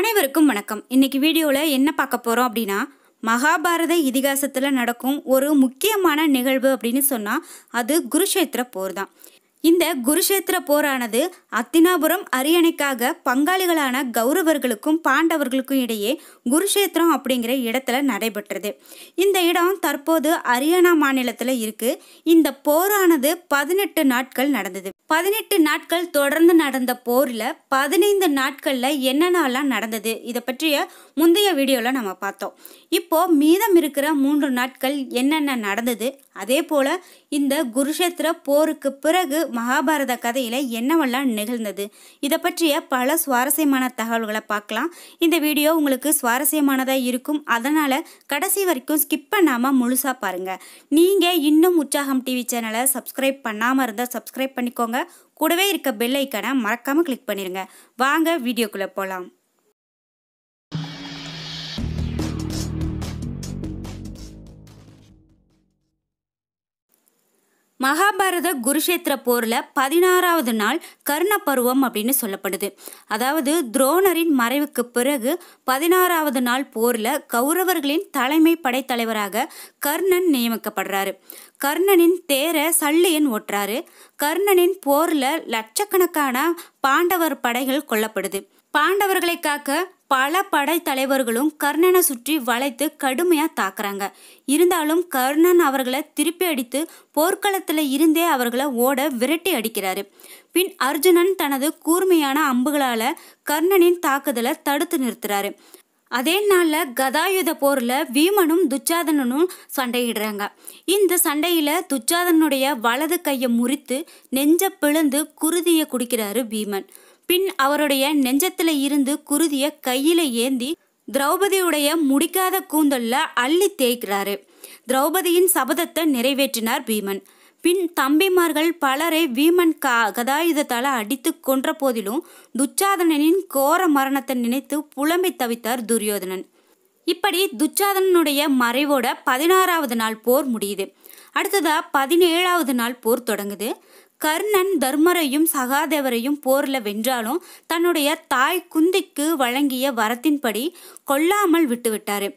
அனைவருக்கும் வணக்கம் இன்னைக்கு வீடியோவில் என்ன பார்க்க போகிறோம் அப்படின்னா மகாபாரத இதிகாசத்தில் நடக்கும் ஒரு முக்கியமான நிகழ்வு அப்படின்னு சொன்னால் அது குருஷேத்திர போர் தான் இந்த குருஷேத்திர போரானது அத்தினாபுரம் அரியணைக்காக பங்காளிகளான கௌரவர்களுக்கும் பாண்டவர்களுக்கும் இடையே குருஷேத்திரம் அப்படிங்கிற இடத்துல நடைபெற்றது இந்த இடம் தற்போது அரியானா மாநிலத்தில் இருக்கு இந்த போரானது பதினெட்டு நாட்கள் நடந்தது பதினெட்டு நாட்கள் தொடர்ந்து நடந்த போரில் பதினைந்து நாட்களில் என்னென்னலாம் நடந்தது இதை பற்றிய முந்தைய வீடியோவில் நம்ம பார்த்தோம் இப்போது மீதம் இருக்கிற மூன்று நாட்கள் என்னென்ன நடந்தது அதே போல் இந்த குருஷேத்திர போருக்கு பிறகு மகாபாரத கதையில் என்னவெல்லாம் நிகழ்ந்தது இதை பற்றிய பல சுவாரஸ்யமான தகவல்களை பார்க்கலாம் இந்த வீடியோ உங்களுக்கு சுவாரஸ்யமானதாக இருக்கும் அதனால் கடைசி வரைக்கும் ஸ்கிப் பண்ணாமல் முழுசாக பாருங்கள் நீங்கள் இன்னும் உற்சாகம் டிவி சேனலை சப்ஸ்கிரைப் பண்ணாமல் இருந்தால் சப்ஸ்கிரைப் பண்ணிக்கோங்க கூடவே இருக்க பெல் ஐக்கனை மறக்காமல் கிளிக் பண்ணிடுங்க வாங்க வீடியோக்குள்ளே போகலாம் மகாபாரத குருஷேத்திர போரில் பதினாறாவது நாள் கர்ண பருவம் அப்படின்னு சொல்லப்படுது அதாவது துரோணரின் மறைவுக்கு பிறகு பதினாறாவது நாள் போரில் கௌரவர்களின் தலைமை படைத்தலைவராக கர்ணன் நியமிக்கப்படுறாரு கர்ணனின் தேரை சல்லியன் ஓட்டுறாரு கர்ணனின் போரில் லட்சக்கணக்கான பாண்டவர் படைகள் கொல்லப்படுது பாண்டவர்களை காக்க பல படை தலைவர்களும் கர்ணனை சுற்றி வளைத்து கடுமையாக தாக்குறாங்க இருந்தாலும் கர்ணன் அவர்களை திருப்பி அடித்து போர்க்களத்தில் இருந்தே அவர்களை ஓட விரட்டி அடிக்கிறாரு பின் அர்ஜுனன் தனது கூர்மையான அம்புகளால் கர்ணனின் தாக்குதலை தடுத்து நிறுத்துறாரு அதே நாளில் கதாயுத போரில் வீமனும் துச்சாதனனும் சண்டையிடுறாங்க இந்த சண்டையில் துச்சாதனுடைய வலது கையை முறித்து நெஞ்ச பிளந்து குருதியை குடிக்கிறாரு வீமன் பின் அவருடைய நெஞ்சத்தில் இருந்து குருதிய கையில ஏந்தி திரௌபதியுடைய முடிக்காத கூந்தல்ல அள்ளி தேய்க்கிறாரு திரௌபதியின் சபதத்தை நிறைவேற்றினார் பீமன் பின் தம்பிமார்கள் பலரை வீமன் கா கதாயுதத்தால் அடித்து கொன்ற போதிலும் துச்சாதனனின் கோர மரணத்தை நினைத்து புலம்பி தவித்தார் துரியோதனன் இப்படி துச்சாதனனுடைய மறைவோட பதினாறாவது நாள் போர் முடியுது அடுத்ததா பதினேழாவது நாள் போர் தொடங்குது கர்ணன் தர்மரையும் சகாதேவரையும் போரில் வென்றாலும் தன்னுடைய தாய் குந்திக்கு வழங்கிய வரத்தின்படி கொல்லாமல் விட்டுவிட்டார்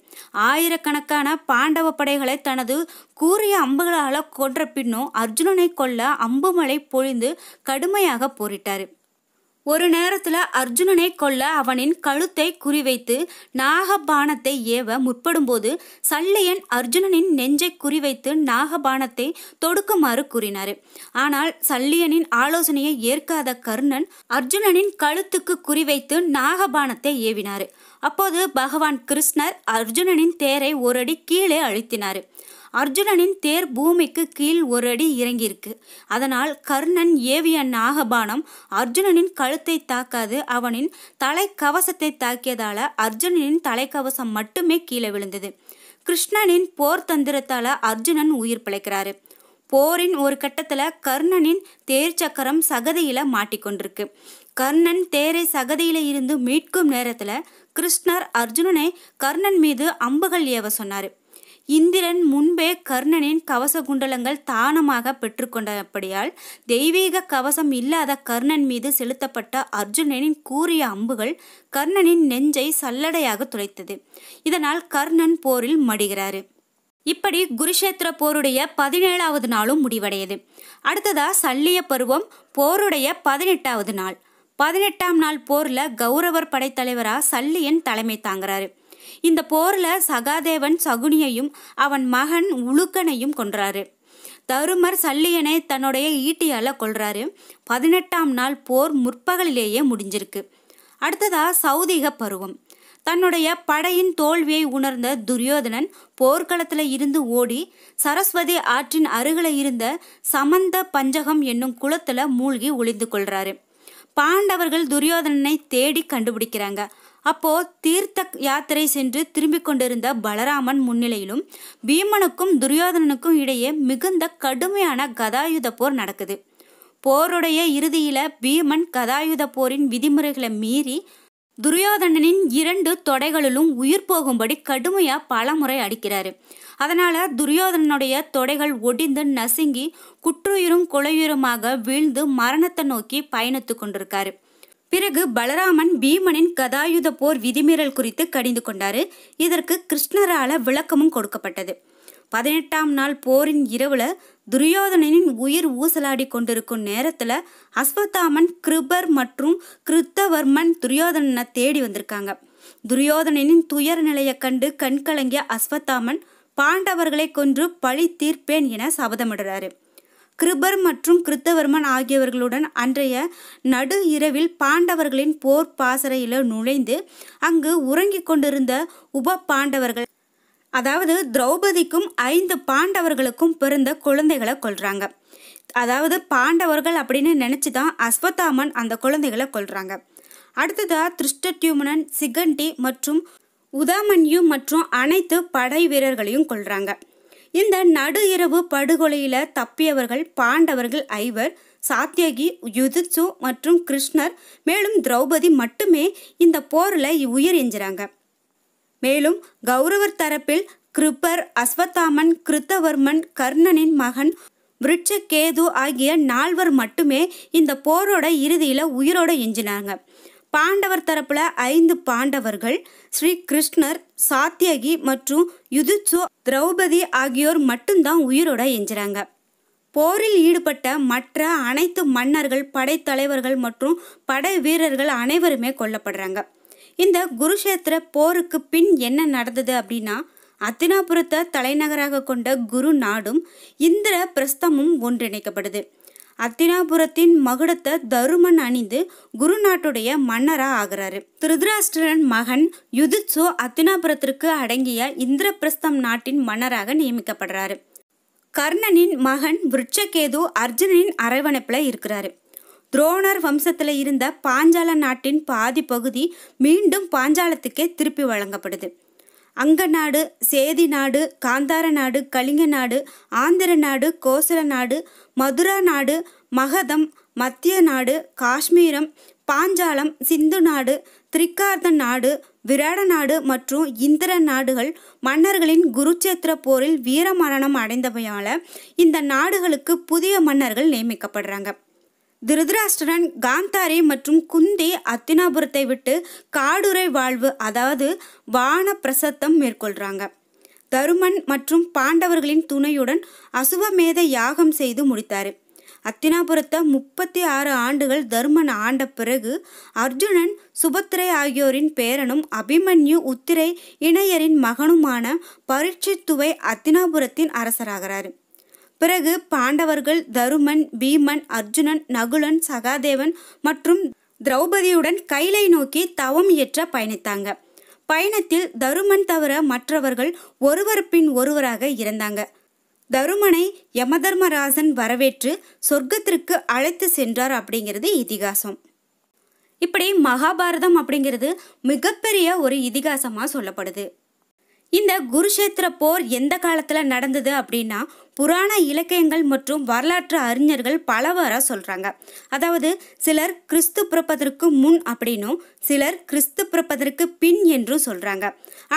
ஆயிரக்கணக்கான பாண்டவ படைகளை தனது கூறிய அம்புகளால் கொன்ற பின்னும் அர்ஜுனனை கொல்ல அம்புமலை பொழிந்து கடுமையாக போரிட்டார் ஒரு நேரத்தில் அர்ஜுனனை கொல்ல அவனின் கழுத்தை குறிவைத்து நாகபானத்தை ஏவ முற்படும்போது சல்லையன் அர்ஜுனனின் நெஞ்சை குறிவைத்து நாகபானத்தை தொடுக்குமாறு கூறினார் ஆனால் சல்லியனின் ஆலோசனையை ஏற்காத கர்ணன் அர்ஜுனனின் கழுத்துக்கு குறிவைத்து நாகபானத்தை ஏவினார் அப்போது பகவான் கிருஷ்ணர் அர்ஜுனனின் தேரை ஒரு அடி கீழே அழுத்தினார் அர்ஜுனனின் தேர் பூமிக்கு கீழ் ஒரு அடி இறங்கியிருக்கு அதனால் கர்ணன் ஏவிய நாகபானம் அர்ஜுனனின் கழுத்தை தாக்காது அவனின் தலைக்கவசத்தை தாக்கியதால அர்ஜுனனின் தலைக்கவசம் மட்டுமே கீழே விழுந்தது கிருஷ்ணனின் போர் தந்திரத்தால அர்ஜுனன் உயிர் பிழைக்கிறாரு போரின் ஒரு கட்டத்தில் கர்ணனின் தேர் சக்கரம் சகதியில் மாட்டிக்கொண்டிருக்கு கர்ணன் தேரை சகதியில் இருந்து மீட்கும் நேரத்தில் கிருஷ்ணர் அர்ஜுனனை கர்ணன் மீது அம்புகள் ஏவ சொன்னார் இந்திரன் முன்பே கர்ணனின் கவச குண்டலங்கள் தானமாக பெற்றுக்கொண்டபடியால் தெய்வீக கவசம் இல்லாத கர்ணன் மீது செலுத்தப்பட்ட அர்ஜுனனின் கூறிய அம்புகள் கர்ணனின் நெஞ்சை சல்லடையாக துளைத்தது இதனால் கர்ணன் போரில் மடிகிறாரு இப்படி குருஷேத்திர போருடைய பதினேழாவது நாளும் முடிவடையது அடுத்ததா சல்லிய பருவம் போருடைய பதினெட்டாவது நாள் பதினெட்டாம் நாள் போரில் கௌரவர் படைத்தலைவராக சல்லியன் தலைமை தாங்குறாரு இந்த போரில் சகாதேவன் சகுனியையும் அவன் மகன் உளுக்கனையும் கொன்றாரு தருமர் சல்லியனை தன்னுடைய ஈட்டியால் கொள்றாரு பதினெட்டாம் நாள் போர் முற்பகலிலேயே முடிஞ்சிருக்கு அடுத்ததா சௌதிக பருவம் தன்னுடைய படையின் தோல்வியை உணர்ந்த துரியோதனன் போர்க்களத்தில் இருந்து ஓடி சரஸ்வதி ஆற்றின் அருகில் இருந்த சமந்த பஞ்சகம் என்னும் குளத்தில் மூழ்கி ஒளிந்து கொள்றாரு பாண்டவர்கள் துரியோதனனை தேடி கண்டுபிடிக்கிறாங்க அப்போ தீர்த்த யாத்திரை சென்று திரும்பி கொண்டிருந்த பலராமன் முன்னிலையிலும் பீமனுக்கும் துரியோதனனுக்கும் இடையே மிகுந்த கடுமையான கதாயுத போர் நடக்குது போருடைய இறுதியில பீமன் கதாயுத போரின் விதிமுறைகளை மீறி துரியோதனனின் இரண்டு தொடைகளிலும் உயிர் போகும்படி கடுமையா பலமுறை அடிக்கிறாரு அதனால துரியோதனனுடைய தொடைகள் ஒடிந்து நசுங்கி குற்றுயிரும் கொலையுயிருமாக வீழ்ந்து மரணத்தை நோக்கி பயணித்து கொண்டிருக்காரு பிறகு பலராமன் பீமனின் கதாயுத போர் விதிமீறல் குறித்து கடிந்து கொண்டார் இதற்கு கிருஷ்ணரால விளக்கமும் கொடுக்கப்பட்டது பதினெட்டாம் நாள் போரின் இரவுல துரியோதனனின் உயிர் ஊசலாடி கொண்டிருக்கும் நேரத்துல அஸ்வத்தாமன் கிருபர் மற்றும் கிருத்தவர்மன் துரியோதனனை தேடி வந்திருக்காங்க துரியோதனனின் துயர் நிலையை கண்டு கண்கலங்கிய அஸ்வத்தாமன் பாண்டவர்களை கொன்று பழி தீர்ப்பேன் என சபதமிடுறாரு கிருபர் மற்றும் கிருத்தவர்மன் ஆகியவர்களுடன் அன்றைய நடு இரவில் பாண்டவர்களின் போர் பாசறையில் நுழைந்து அங்கு உறங்கிக் கொண்டிருந்த உப பாண்டவர்கள் அதாவது திரௌபதிக்கும் ஐந்து பாண்டவர்களுக்கும் பிறந்த குழந்தைகளை கொள்றாங்க அதாவது பாண்டவர்கள் அப்படின்னு நினச்சி தான் அஸ்வத்தாமன் அந்த குழந்தைகளை கொள்றாங்க அடுத்ததாக திருஷ்டியூமனன் சிகண்டி மற்றும் உதாமன்யு மற்றும் அனைத்து படை வீரர்களையும் கொள்றாங்க இந்த நடு இரவு படுகொலையில் தப்பியவர்கள் பாண்டவர்கள் ஐவர் சாத்தியகி யுதிச்சு மற்றும் கிருஷ்ணர் மேலும் திரௌபதி மட்டுமே இந்த போரில் உயிர் எஞ்சுறாங்க மேலும் கௌரவர் தரப்பில் கிருப்பர் அஸ்வத்தாமன் கிருத்தவர்மன் கர்ணனின் மகன் விருட்சகேது ஆகிய நால்வர் மட்டுமே இந்த போரோட இறுதியில் உயிரோட எஞ்சினாங்க பாண்டவர் தரப்புல ஐந்து பாண்டவர்கள் ஸ்ரீ கிருஷ்ணர் சாத்தியகி மற்றும் யுதிச்சோ திரௌபதி ஆகியோர் மட்டும்தான் உயிரோட எஞ்சுறாங்க போரில் ஈடுபட்ட மற்ற அனைத்து மன்னர்கள் படைத்தலைவர்கள் மற்றும் படை வீரர்கள் அனைவருமே கொல்லப்படுறாங்க இந்த குருஷேத்திர போருக்கு பின் என்ன நடந்தது அப்படின்னா அத்தினாபுரத்தை தலைநகராக கொண்ட குரு நாடும் இந்திர பிரஸ்தமும் ஒன்றிணைக்கப்படுது அத்தினாபுரத்தின் மகுடத்தை தருமன் அணிந்து குருநாட்டுடைய மன்னரா ஆகிறாரு திருதராஷ்டிரன் மகன் யுதிச்சோ அத்தினாபுரத்திற்கு அடங்கிய இந்திரபிரஸ்தம் நாட்டின் மன்னராக நியமிக்கப்படுறாரு கர்ணனின் மகன் விருட்சகேது அர்ஜுனனின் அரவணைப்பில் இருக்கிறாரு துரோணர் வம்சத்தில் இருந்த பாஞ்சால நாட்டின் பாதி பகுதி மீண்டும் பாஞ்சாலத்துக்கே திருப்பி வழங்கப்படுது அங்கநாடு சேதி நாடு காந்தார நாடு கலிங்க நாடு ஆந்திர நாடு கோசல நாடு மதுரா நாடு மகதம் மத்திய நாடு காஷ்மீரம் பாஞ்சாலம் சிந்து நாடு திரிக்கார்த்த நாடு விராட நாடு மற்றும் இந்திர நாடுகள் மன்னர்களின் குருச்சேத்திர போரில் வீரமரணம் அடைந்தவையால் இந்த நாடுகளுக்கு புதிய மன்னர்கள் நியமிக்கப்படுறாங்க திருதராஷ்டிரன் காந்தாரி மற்றும் குந்தி அத்தினாபுரத்தை விட்டு காடுரை வாழ்வு அதாவது வான பிரசத்தம் மேற்கொள்கிறாங்க தருமன் மற்றும் பாண்டவர்களின் துணையுடன் அசுவமேத யாகம் செய்து முடித்தார் அத்தினாபுரத்தை முப்பத்தி ஆறு ஆண்டுகள் தருமன் ஆண்ட பிறகு அர்ஜுனன் சுபத்திரை ஆகியோரின் பேரனும் அபிமன்யு உத்திரை இணையரின் மகனுமான பரீட்சித்துவை அத்தினாபுரத்தின் அரசராகிறார் பிறகு பாண்டவர்கள் தருமன் பீமன் அர்ஜுனன் நகுலன் சகாதேவன் மற்றும் திரௌபதியுடன் கைலை நோக்கி தவம் இயற்ற பயணித்தாங்க பயணத்தில் தருமன் தவிர மற்றவர்கள் ஒருவர் பின் ஒருவராக இருந்தாங்க தருமனை யமதர்மராசன் வரவேற்று சொர்க்கத்திற்கு அழைத்து சென்றார் அப்படிங்கிறது இதிகாசம் இப்படி மகாபாரதம் அப்படிங்கிறது மிகப்பெரிய ஒரு இதிகாசமாக சொல்லப்படுது இந்த குருஷேத்திர போர் எந்த காலத்தில் நடந்தது அப்படின்னா புராண இலக்கியங்கள் மற்றும் வரலாற்று அறிஞர்கள் பலவராக சொல்கிறாங்க அதாவது சிலர் கிறிஸ்து பிறப்பதற்கு முன் அப்படின்னும் சிலர் கிறிஸ்து பிறப்பதற்கு பின் என்றும் சொல்கிறாங்க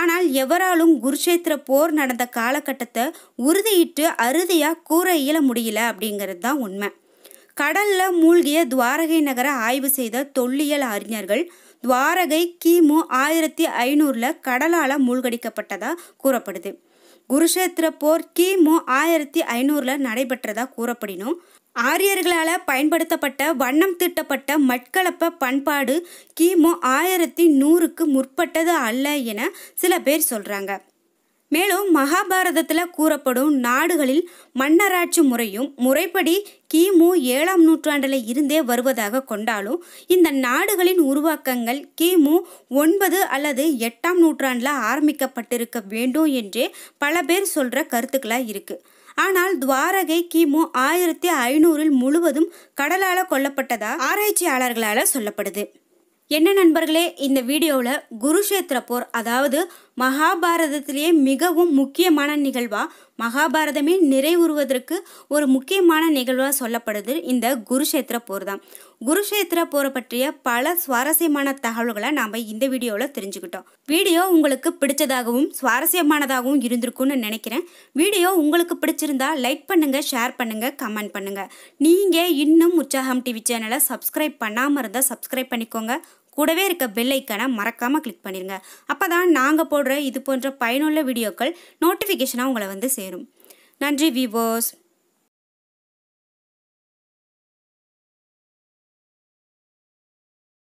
ஆனால் எவராலும் குருஷேத்திர போர் நடந்த காலகட்டத்தை உறுதியிட்டு அறுதியாக கூற இயல முடியல அப்படிங்கிறது தான் உண்மை கடல்ல மூழ்கிய துவாரகை நகரை ஆய்வு செய்த தொல்லியல் அறிஞர்கள் துவாரகை கிமு ஆயிரத்தி ஐநூறில் கடலால் மூழ்கடிக்கப்பட்டதாக கூறப்படுது குருஷேத்திர போர் கிமு ஆயிரத்தி ஐநூறில் நடைபெற்றதாக கூறப்படினும் ஆரியர்களால் பயன்படுத்தப்பட்ட வண்ணம் திட்டப்பட்ட மட்கலப்ப பண்பாடு கிமு ஆயிரத்தி நூறுக்கு முற்பட்டது அல்ல என சில பேர் சொல்கிறாங்க மேலும் மகாபாரதத்தில் கூறப்படும் நாடுகளில் மன்னராட்சி முறையும் முறைப்படி கிமு ஏழாம் நூற்றாண்டில் இருந்தே வருவதாக கொண்டாலும் இந்த நாடுகளின் உருவாக்கங்கள் கிமு ஒன்பது அல்லது எட்டாம் நூற்றாண்டில் ஆரம்பிக்கப்பட்டிருக்க வேண்டும் என்றே பல பேர் சொல்கிற கருத்துக்களாக இருக்குது ஆனால் துவாரகை கிமு ஆயிரத்தி ஐநூறில் முழுவதும் கடலால் கொல்லப்பட்டதாக ஆராய்ச்சியாளர்களால் சொல்லப்படுது என்ன நண்பர்களே இந்த வீடியோவில் குருஷேத்திர போர் அதாவது மகாபாரதத்திலேயே மிகவும் முக்கியமான நிகழ்வாக மகாபாரதமே நிறைவுறுவதற்கு ஒரு முக்கியமான நிகழ்வாக சொல்லப்படுது இந்த குருஷேத்திர போர் தான் குருஷேத்திர போரை பற்றிய பல சுவாரஸ்யமான தகவல்களை நாம் இந்த வீடியோவில் தெரிஞ்சுக்கிட்டோம் வீடியோ உங்களுக்கு பிடிச்சதாகவும் சுவாரஸ்யமானதாகவும் இருந்திருக்கும்னு நினைக்கிறேன் வீடியோ உங்களுக்கு பிடிச்சிருந்தா லைக் பண்ணுங்கள் ஷேர் பண்ணுங்கள் கமெண்ட் பண்ணுங்கள் நீங்கள் இன்னும் உற்சாகம் டிவி சேனலை சப்ஸ்கிரைப் பண்ணாமல் இருந்தால் சப்ஸ்கிரைப் பண்ணிக்கோங்க கூடவே இருக்க பெல் ஐக்கனை மறக்காமல் கிளிக் பண்ணிடுங்க அப்போ தான் நாங்கள் போடுற இது போன்ற பயனுள்ள வீடியோக்கள் நோட்டிஃபிகேஷனாக உங்களை வந்து சேரும் நன்றி விவோஸ்